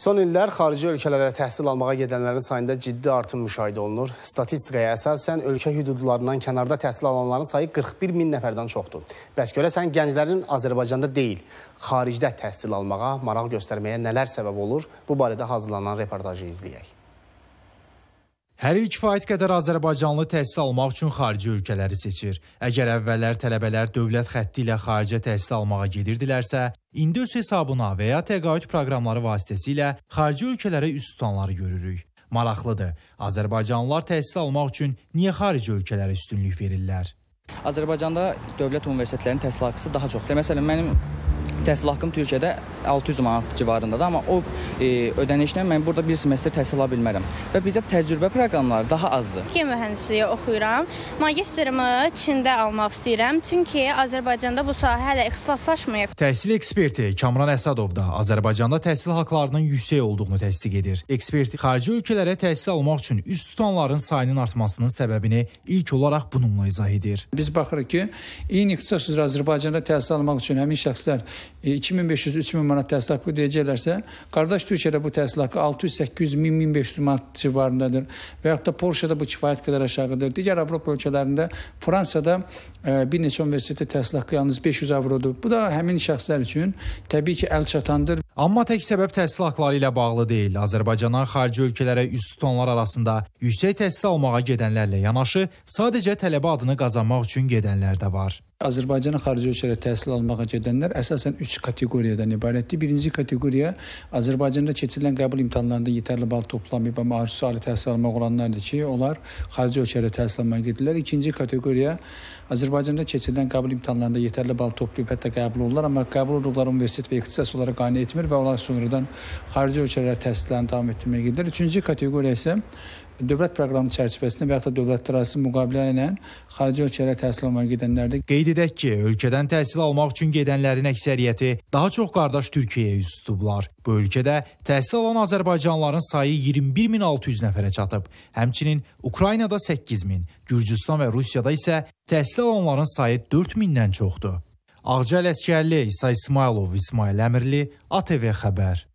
Son illər xarici ölkələrə təhsil almağa gedənlərin sayında ciddi artım müşahidə olunur. Statistikaya əsasən ölkə hüdudlarından kənarda təhsil alanların sayı 41 min nəfərdən çoxdur. Bəs görəsən gənclərin Azərbaycanda deyil, xaricdə təhsil almağa maraq göstərməyə nələr səbəb olur? Bu barədə hazırlanan reportajı izləyək. Hər il kifayət qədər azərbaycanlı təhsil almaq üçün xarici ölkələri seçir. Əgər əvvəllər tələbələr dövlət xətti ilə xaricə təhsil almağa gedirdilərsə, indi öz hesabına və ya təqaüd proqramları vasitəsilə xarici ölkələrə üz tutanları görürük. Maraqlıdır. Azərbaycanlılar təhsil almaq üçün niyə xarici ölkələrə üstünlük verirlər? Azərbaycanda dövlət universitetlərinin təhsil haqqısı daha çoxdur. Məsələn, mənim təhsil haqqım Türkiyədə 600 manat civarındadır, amma o e, ödənişlə mən burada bir semestr təhsil ala bilmərəm. Və bizdə təcrübə proqramları daha azdır. Türkiyə mühəndisliyi oxuyuram. Magistrımı Çində almaq istəyirəm, çünki Azərbaycanda bu sahə hələ ixtisaslaşmayıb. Təhsil eksperti Kamran Əsadov da Azərbaycanda təhsil haqlarının yüksək olduğunu təsdiq edir. Ekspert xarici ölkələrə təhsil almaq üçün üz tutanların sayının artmasının səbəbini ilk olaraq bununla izah edir. Biz baxırıq ki, eyni ixtisas üzrə Azərbaycanda təhsil almaq üçün həmin şəxslər e, 2500-3000 manat təhsil haqqı ödəyəcəklərsə, qardaş Türkiyədə bu təhsil haqqı 600-800 min 1500 manat civarındadır və yaxud da Polşada bu kifayət qədər aşağıdır. Digər Avropa ölkələrində Fransada e, bir neçə universitetdə təhsil haqqı yalnız 500 avrodur. Bu da həmin şəxslər üçün təbii ki, əl çatandır. Amma tək səbəb təhsil haqqları ilə bağlı deyil. Azərbaycana xarici ölkələrə üz tutanlar arasında yüksək təhsil almağa gedənlərlə yanaşı sadəcə tələbə adını qazanmaq üçün gedənlər də var. Azərbaycana xarici ölkələrə təhsil almağa gedənlər əsasən 3 kateqoriyadan ibarətdir. Birinci kateqoriya Azərbaycanda keçirilən qəbul imtahanlarında yetərli bal toplamayıb amma arzusu ali təhsil almaq olanlardır ki, onlar xarici ölkələrə təhsil almağa gedirlər. İkinci kateqoriya Azərbaycanda keçirilən qəbul imtahanlarında yetərli bal toplayıb hətta qəbul olurlar, amma qəbul olduqları universitet və ixtisas onlara qane etmir və onlar sonradan xarici ölkələrə təhsillərini davam etdirməyə gedirlər. Üçüncü kateqoriya isə dövlət proqramı çərçivəsində və ya da dövlətlərarası müqavilə ilə xarici ölkələrə təhsil almağa gedənlərdir. Qeyd qeyd edək ki, ölkədən təhsil almaq üçün gedənlərin əksəriyyəti daha çox qardaş Türkiyəyə üz tutublar. Bu ölkədə təhsil alan azərbaycanlıların sayı 21600 nəfərə çatıb. Həmçinin Ukraynada 8000, Gürcüstan və Rusiyada isə təhsil alanların sayı 4000-dən çoxdur. Ağca Ələsgərli, İsa İsmailov, İsmail Əmirli, ATV xəbər.